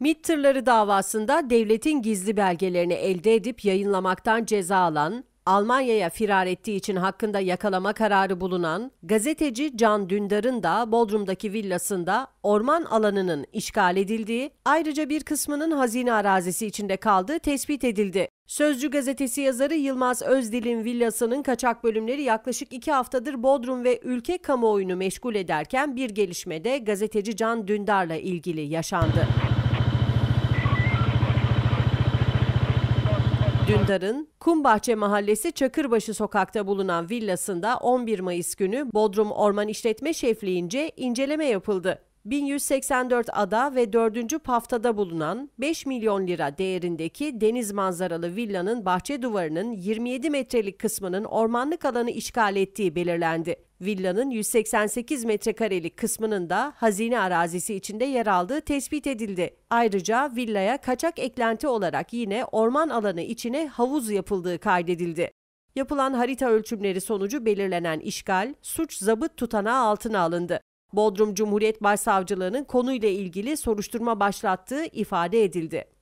MİT davasında devletin gizli belgelerini elde edip yayınlamaktan ceza alan, Almanya'ya firar ettiği için hakkında yakalama kararı bulunan gazeteci Can Dündar'ın da Bodrum'daki villasında orman alanının işgal edildiği, ayrıca bir kısmının hazine arazisi içinde kaldığı tespit edildi. Sözcü gazetesi yazarı Yılmaz Özdil'in villasının kaçak bölümleri yaklaşık iki haftadır Bodrum ve ülke kamuoyunu meşgul ederken bir gelişmede gazeteci Can Dündar'la ilgili yaşandı. Dündar'ın Kumbahçe Mahallesi Çakırbaşı sokakta bulunan villasında 11 Mayıs günü Bodrum Orman İşletme Şefliğince inceleme yapıldı. 1184 ada ve 4. paftada bulunan 5 milyon lira değerindeki deniz manzaralı villanın bahçe duvarının 27 metrelik kısmının ormanlık alanı işgal ettiği belirlendi. Villanın 188 metrekarelik kısmının da hazine arazisi içinde yer aldığı tespit edildi. Ayrıca villaya kaçak eklenti olarak yine orman alanı içine havuz yapıldığı kaydedildi. Yapılan harita ölçümleri sonucu belirlenen işgal suç zabıt tutanağı altına alındı. Bodrum Cumhuriyet Başsavcılığı'nın konuyla ilgili soruşturma başlattığı ifade edildi.